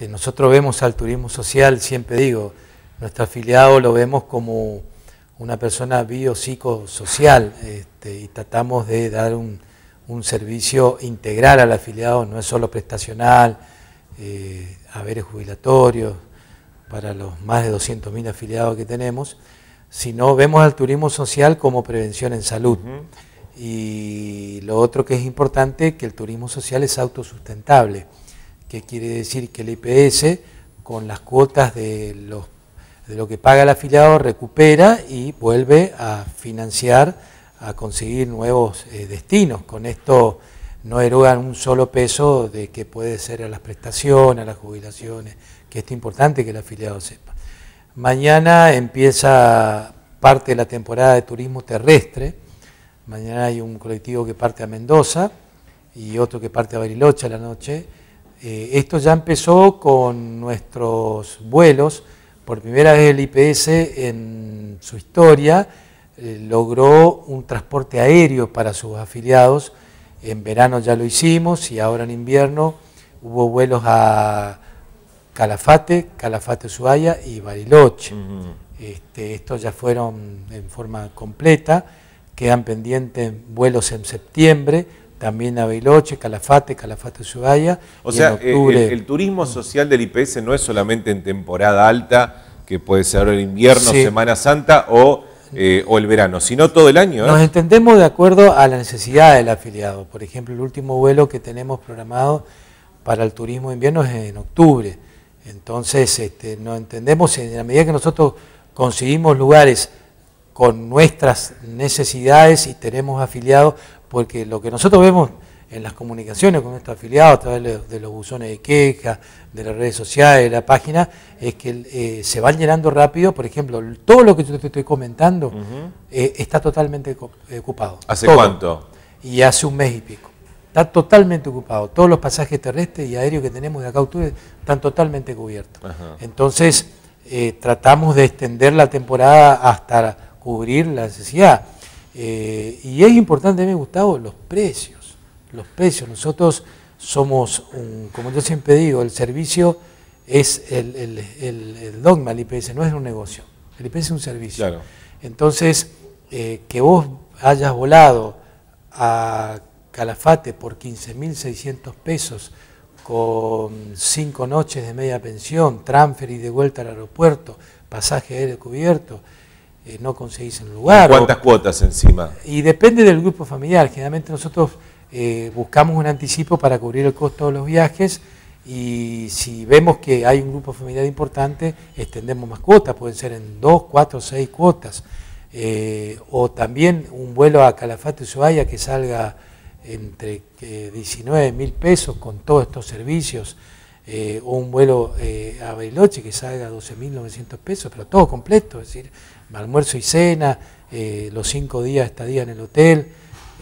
Este, nosotros vemos al turismo social, siempre digo, nuestro afiliado lo vemos como una persona biopsicosocial este, y tratamos de dar un, servicio integral al afiliado, no es solo prestacional, eh, haberes jubilatorios para los más de 200.000 afiliados que tenemos, sino vemos al turismo social como prevención en salud. Y lo otro que es importante, es que el turismo social es autosustentable que quiere decir que el IPS con las cuotas de, lo que paga el afiliado recupera y vuelve a financiar, a conseguir nuevos eh, destinos. Con esto no erogan un solo peso de que puede ser a las prestaciones, a las jubilaciones, que es importante que el afiliado sepa. Mañana empieza parte de la temporada de turismo terrestre. Mañana hay un colectivo que parte a Mendoza y otro que parte a Bariloche la noche. Eh, esto ya empezó con nuestros vuelos. Por primera vez el IPS en su historia eh, logró un transporte aéreo para sus afiliados. En verano ya lo hicimos y ahora en invierno hubo vuelos a Calafate, Calafate Suaya y Bariloche. Este, estos ya fueron en forma completa, quedan pendientes vuelos en septiembre también a Beloche, Calafate, Calafate Ushuaia. O sea, eh, el, turismo social del IPS no es solamente en temporada alta, que puede ser el invierno, Semana Santa eh, o, el verano, sino todo el año. ¿eh? Nos entendemos de acuerdo a la necesidad del afiliado. Por ejemplo, el último vuelo que tenemos programado para el turismo de invierno es en octubre. Entonces, este, nos entendemos en la medida que nosotros conseguimos lugares con nuestras necesidades y tenemos afiliados, porque lo que nosotros vemos en las comunicaciones con nuestros afiliados, a través de los buzones de quejas, de las redes sociales, de la página, es que eh, se van llenando rápido. Por ejemplo, todo lo que yo te estoy comentando eh, está totalmente eh, ocupado. ¿Hace cuánto? Y hace un mes y pico. Está totalmente ocupado. Todos los pasajes terrestres y aéreos que tenemos de acá a ustedes están totalmente cubiertos. Entonces, tratamos de extender la temporada hasta cubrir la necesidad. Eh, y es importante, me Gustavo, los precios. Los precios. Nosotros somos, como yo siempre digo, el servicio es el, el, el, dogma del IPS, no es un negocio. El IPS es un servicio. Entonces, eh, que vos hayas volado a Calafate por 15.600 pesos con cinco noches de media pensión, transfer y de vuelta al aeropuerto, pasaje aéreo cubierto, eh, no conseguís en lugar. ¿Cuántas cuotas encima? Y depende del grupo familiar. Generalmente nosotros eh, buscamos un anticipo para cubrir el costo de los viajes y si vemos que hay un grupo familiar importante, extendemos más cuotas, pueden ser en dos, cuatro, seis cuotas. Eh, o también un vuelo a Calafate y Ushuaia que salga entre 19 mil pesos con todos estos servicios, o un vuelo a Beloche que salga mil 12.900 pesos, pero todo completo, es decir, almuerzo y cena, eh, los cinco días estadía en el hotel,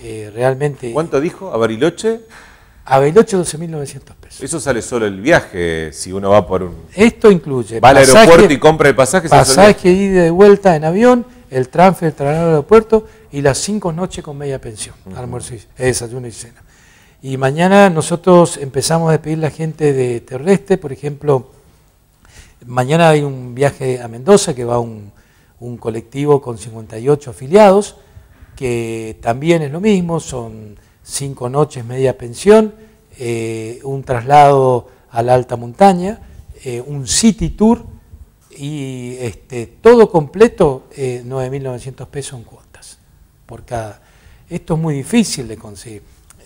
eh, realmente... ¿Cuánto dijo? ¿A Bariloche? A Bariloche 12.900 pesos. Eso sale solo el viaje si uno va por un... Esto incluye... Va al aeropuerto y compra el pasaje. Pasaje, ida de vuelta en avión, el transfer, el traslado al aeropuerto y las cinco noches con media pensión, almuerzo y, eh, desayuno y cena. Y mañana nosotros empezamos a despedir la gente de terrestre, por ejemplo, mañana hay un viaje a Mendoza que va a un, un colectivo con 58 afiliados, que también es lo mismo, son cinco noches media pensión, eh, un traslado a la alta montaña, eh, un city tour y este, todo completo, eh, 9.900 pesos en cuotas por cada. Esto es muy difícil de conseguir.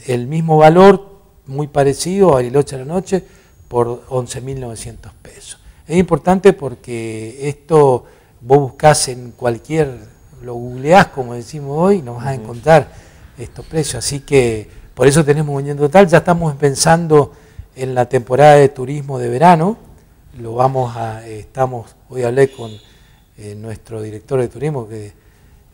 El mismo valor, muy parecido a Bariloche a la noche, por 11.900 pesos. Es importante porque esto vos buscás en cualquier, lo googleás como decimos hoy, no vas a encontrar estos precios. Así que por eso tenemos un lleno total, ya estamos pensando en la temporada de turismo de verano, lo vamos a, estamos, hoy hablé con eh, nuestro director de turismo, que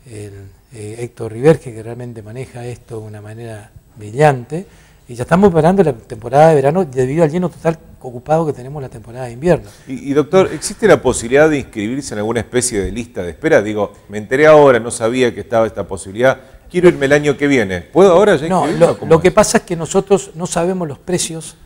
eh, Héctor River, que realmente maneja esto de una manera brillante, y ya estamos preparando la temporada de verano debido al lleno total ocupado que tenemos la temporada de invierno. Y, doctor, ¿existe la posibilidad de inscribirse en alguna especie de lista de espera? Digo, me enteré ahora, no sabía que estaba esta posibilidad, quiero irme el año que viene. ¿Puedo ahora No, lo, que pasa es que nosotros no sabemos los precios,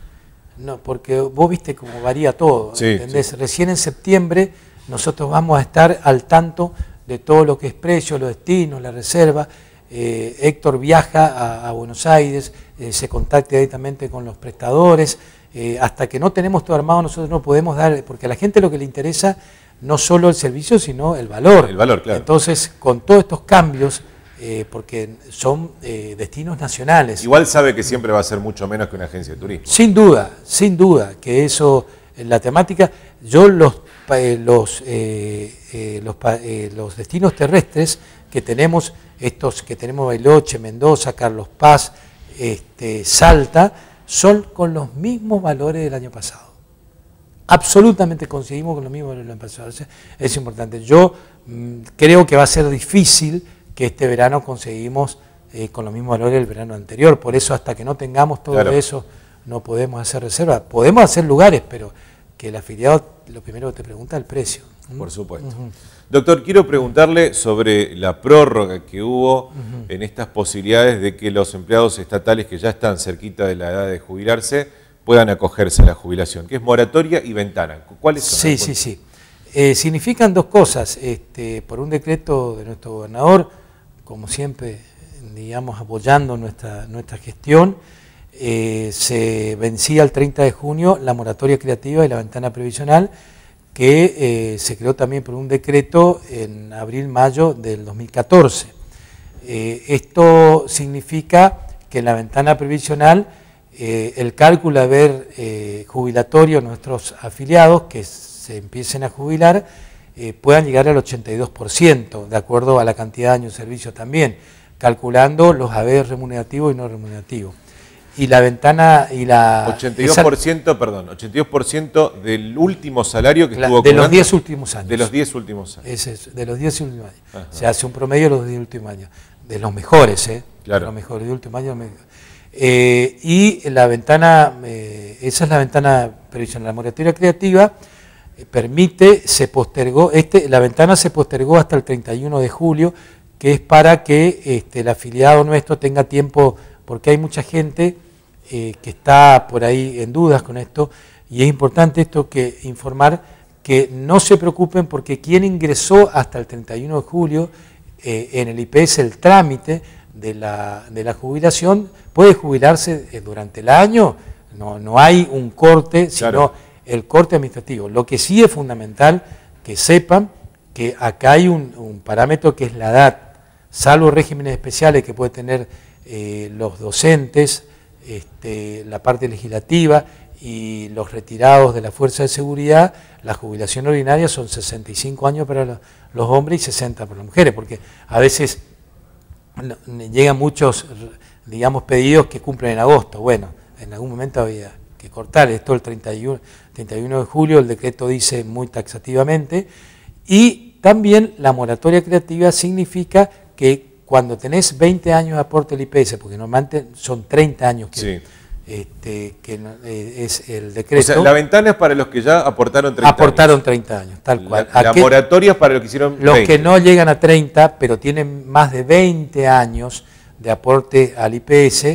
no, porque vos viste cómo varía todo, ¿entendés? Recién en septiembre nosotros vamos a estar al tanto de todo lo que es precio, los destinos, la reserva. Eh, Héctor viaja a, Buenos Aires, eh, se contacta directamente con los prestadores. Eh, hasta que no tenemos todo armado nosotros no podemos dar, porque a la gente lo que le interesa no solo el servicio, sino el valor. El valor, claro. Entonces, con todos estos cambios, eh, porque son eh, destinos nacionales. Igual sabe que siempre va a ser mucho menos que una agencia de turismo. Sin duda, sin duda, que eso, la temática, yo los, los, los, destinos terrestres que tenemos, estos que tenemos Bailoche, Mendoza, Carlos Paz, este, Salta, son con los mismos valores del año pasado. Absolutamente conseguimos con los mismos valores del año pasado. Es importante. Yo mm, creo que va a ser difícil que este verano conseguimos eh, con los mismos valores del verano anterior. Por eso hasta que no tengamos todo eso no podemos hacer reservas. Podemos hacer lugares, pero que el afiliado lo primero que te pregunta es el precio. Por ¿Mm? supuesto. Doctor, quiero preguntarle sobre la prórroga que hubo en estas posibilidades de que los empleados estatales que ya están cerquita de la edad de jubilarse puedan acogerse a la jubilación, que es moratoria y ventana. ¿Cuáles son? Sí, sí, sí. Eh, significan dos cosas. Este, por un decreto de nuestro gobernador, como siempre, digamos, apoyando nuestra, nuestra gestión, eh, se vencía el 30 de junio la moratoria creativa y la ventana previsional que eh, se creó también por un decreto en abril-mayo del 2014. Eh, esto significa que en la ventana previsional el cálculo de haber jubilatorio nuestros afiliados que se empiecen a jubilar puedan llegar al 82%, de acuerdo a la cantidad de años de servicio también, calculando los haberes remunerativos y no remunerativos y la ventana y la... 82%, perdón, 82% del último salario que la, estuvo De los 10 últimos años. De los 10 últimos años. Ese es, de los 10 últimos años. Se hace un promedio de los 10 últimos años. De los mejores, ¿eh? Claro. De los mejores, de últimos años. Eh, y la ventana, eh, esa es la ventana previsional. La moratoria creativa eh, permite, se postergó, este, la ventana se postergó hasta el 31 de julio, que es para que este, el afiliado nuestro tenga tiempo porque hay mucha gente eh, que está por ahí en dudas con esto y es importante esto que informar que no se preocupen porque quien ingresó hasta el 31 de julio eh, en el IPS el trámite de la, jubilación puede jubilarse eh, durante el año, no, hay un corte, sino el corte administrativo. Lo que sí es fundamental que sepan que acá hay un, un parámetro que es la edad, salvo regímenes especiales que puede tener eh, los docentes, este, la parte legislativa y los retirados de la Fuerza de Seguridad, la jubilación ordinaria son 65 años para los hombres y 60 para las mujeres, porque a veces llegan muchos, digamos, pedidos que cumplen en agosto. Bueno, en algún momento había que cortar esto el 31 de julio, el decreto dice muy taxativamente, y también la moratoria creativa significa que cuando tenés 20 años de aporte al IPS, porque normalmente son 30 años que, este, eh, es el decreto. la ventana es para los que ya aportaron 30 aportaron 30 años, tal cual. La, moratoria es para los que hicieron Los que no llegan a 30, pero tienen más de 20 años de aporte al IPS,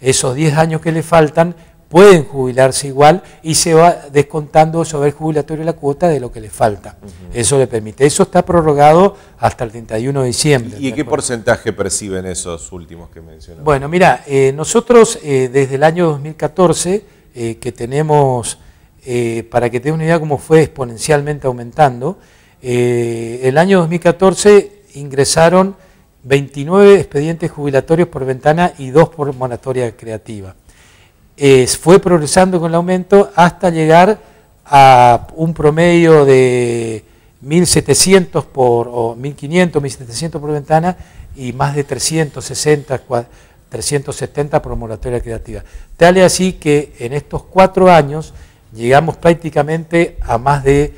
esos 10 años que le faltan pueden jubilarse igual y se va descontando sobre el jubilatorio la cuota de lo que les falta. Eso le permite. Eso está prorrogado hasta el 31 de diciembre. ¿Y, qué porcentaje perciben esos últimos que mencionaste? Bueno, mira, eh, nosotros eh, desde el año 2014 eh, que tenemos, para que tengan una idea cómo fue exponencialmente aumentando, el año 2014 ingresaron 29 expedientes jubilatorios por ventana y 2 por moratoria creativa. Eh, fue progresando con el aumento hasta llegar a un promedio de 1.700 por, o 1.500, 1.700 por ventana y más de 360, 370 por moratoria creativa. Tal es así que en estos cuatro años llegamos prácticamente a más de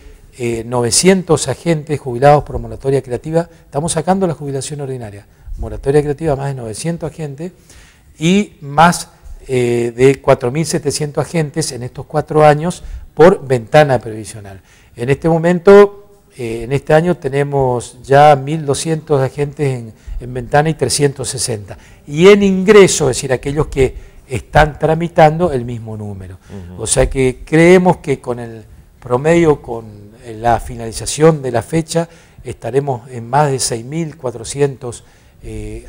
900 eh, agentes jubilados por moratoria creativa. Estamos sacando la jubilación ordinaria. Moratoria creativa, más de 900 agentes y más eh, de 4.700 agentes en estos cuatro años por ventana previsional. En este momento, eh, en este año tenemos ya 1.200 agentes en, ventana y 360. Y en ingreso, es decir, aquellos que están tramitando el mismo número. O sea que creemos que con el promedio, con eh, la finalización de la fecha, estaremos en más de 6.400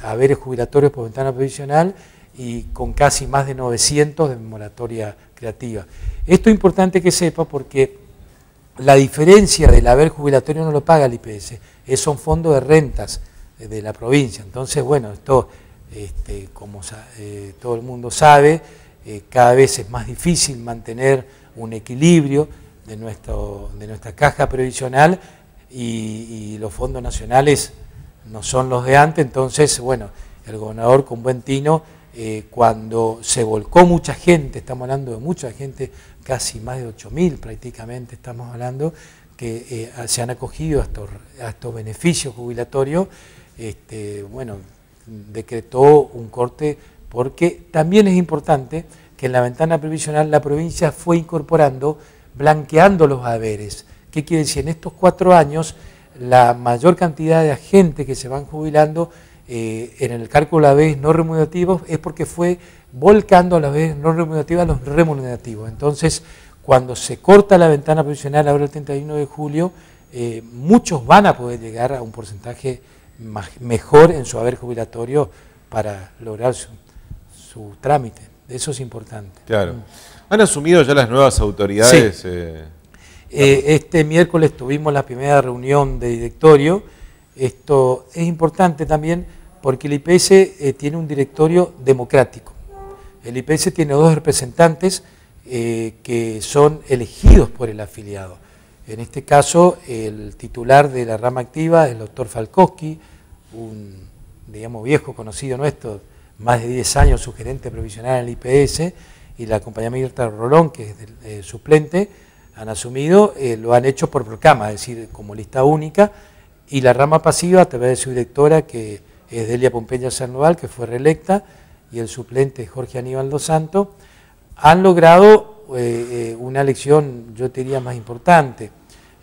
haberes jubilatorios por ventana previsional y con casi más de 900 de moratoria creativa. Esto es importante que sepa porque la diferencia del haber jubilatorio no lo paga el IPS, es un fondo de rentas de la provincia. Entonces, bueno, esto, este, como eh, todo el mundo sabe, eh, cada vez es más difícil mantener un equilibrio de, nuestro, de nuestra caja previsional y los fondos nacionales no son los de antes, entonces, bueno, el gobernador con buen tino eh, cuando se volcó mucha gente, estamos hablando de mucha gente, casi más de 8.000 prácticamente estamos hablando, que eh, se han acogido a estos, beneficios jubilatorios, este, bueno, decretó un corte porque también es importante que en la ventana previsional la provincia fue incorporando, blanqueando los haberes. ¿Qué quiere decir? En estos cuatro años, la mayor cantidad de agentes que se van jubilando eh, en el cálculo a la vez no remunerativos es porque fue volcando a la vez no remunerativa los remunerativos. Entonces, cuando se corta la ventana provisional ahora el 31 de julio, eh, muchos van a poder llegar a un porcentaje mejor en su haber jubilatorio para lograr su, trámite. Eso es importante. Claro. ¿Han asumido ya las nuevas autoridades? Eh? este miércoles tuvimos la primera reunión de directorio. Esto es importante también porque el IPS eh, tiene un directorio democrático. El IPS tiene dos representantes eh, que son elegidos por el afiliado. En este caso, el titular de la rama activa es el doctor Falkowski, un digamos, viejo conocido nuestro, más de 10 años su gerente provisional en el IPS, y la compañía Mirta Rolón, que es eh, suplente, han asumido, lo han hecho por programa, es decir, como lista única, y la rama pasiva a través de su directora, que es Delia Pompeña Sandoval, que fue reelecta, y el suplente Jorge Aníbal Dos Santos, han logrado eh, eh, una elección, yo diría, más importante,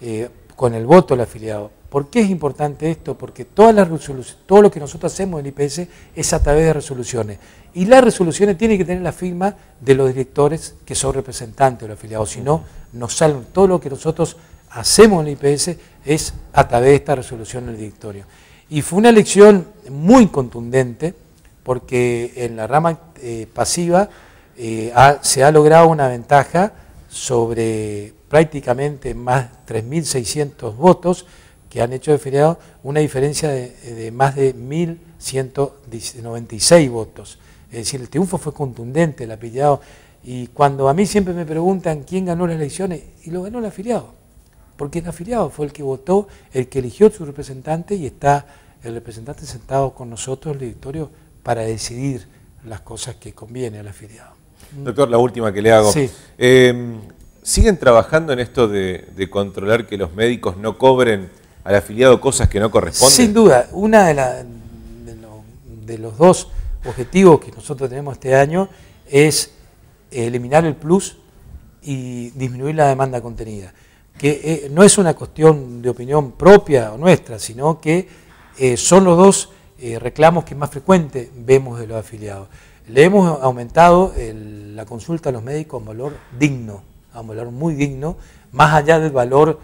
eh, con el voto del afiliado. ¿Por qué es importante esto? Porque todo lo que nosotros hacemos en el IPS es a través de resoluciones. Y las resoluciones tienen que tener la firma de los directores que son representantes del afiliado. Si no, no salen todo lo que nosotros hacemos en el IPS es a través de esta resolución del directorio. Y fue una elección muy contundente porque en la rama eh, pasiva eh, se ha logrado una ventaja sobre prácticamente más 3.600 votos que han hecho de feriado una diferencia de, de más de 1.196 votos. Es decir, el triunfo fue contundente, el afiliado. Y cuando a mí siempre me preguntan quién ganó las elecciones, y lo ganó el afiliado porque el afiliado, fue el que votó, el que eligió su representante y está el representante sentado con nosotros, el directorio, para decidir las cosas que conviene al afiliado. Mm. Doctor, la última que le hago. Em, ¿Siguen trabajando en esto de, controlar que los médicos no cobren al afiliado cosas que no corresponden? Sin duda, Uno de los dos objetivos que nosotros tenemos este año es eliminar el plus y disminuir la demanda contenida que eh, no es una cuestión de opinión propia o nuestra, sino que eh, son los dos eh, reclamos que más frecuente vemos de los afiliados. Le hemos aumentado la consulta a los médicos a un valor digno, a un valor muy digno, más allá del valor,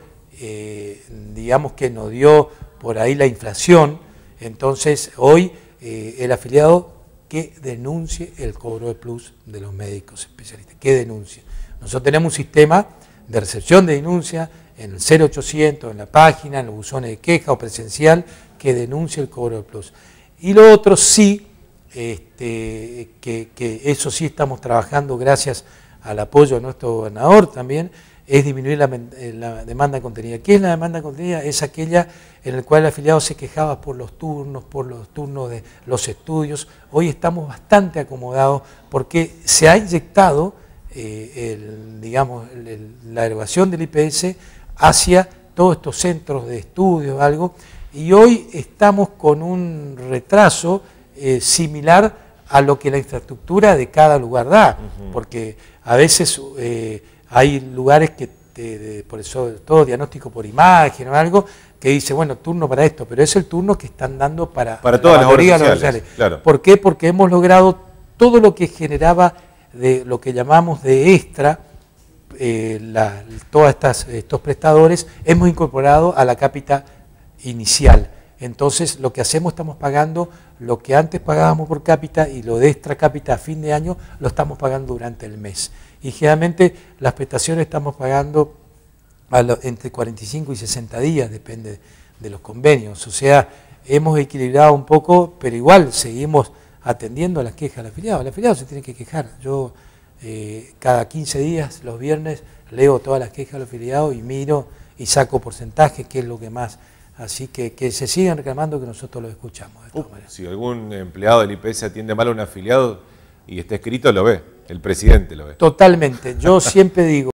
digamos, que nos dio por ahí la inflación. Entonces, hoy el afiliado que denuncie el cobro de plus de los médicos especialistas, que denuncie. Nosotros tenemos un sistema de recepción de denuncia en el 0800, en la página, en los buzones de queja o presencial que denuncie el cobro del plus. Y lo otro sí, este, que, eso sí estamos trabajando gracias al apoyo de nuestro gobernador también, es disminuir la, eh, la demanda contenida. ¿Qué es la demanda contenida? Es aquella en la cual el afiliado se quejaba por los turnos, por los turnos de los estudios. Hoy estamos bastante acomodados porque se ha inyectado eh, digamos, la elevación del IPS hacia todos estos centros de estudio, algo, y hoy estamos con un retraso eh, similar a lo que la infraestructura de cada lugar da, porque a veces eh, hay lugares que, por eso todo diagnóstico por imagen o algo, que dice, bueno, turno para esto, pero es el turno que están dando para, para todas las horas sociales, ¿Por qué? Porque hemos logrado todo lo que generaba de lo que llamamos de extra, eh, todos estas, estos prestadores, hemos incorporado a la cápita inicial. Entonces, lo que hacemos, estamos pagando lo que antes pagábamos por cápita y lo de extra cápita a fin de año lo estamos pagando durante el mes. Y generalmente las prestaciones estamos pagando entre 45 y 60 días, depende de los convenios. O sea, hemos equilibrado un poco, pero igual seguimos atendiendo a las quejas del afiliado. El afiliado se tiene que quejar. Yo eh, cada 15 días, los viernes, leo todas las quejas del afiliado y miro y saco porcentajes, qué es lo que más... Así que que se sigan reclamando que nosotros los escuchamos. Uh, si algún empleado del IPS atiende mal a un afiliado y está escrito, lo ve, el presidente lo ve. Totalmente, yo siempre digo...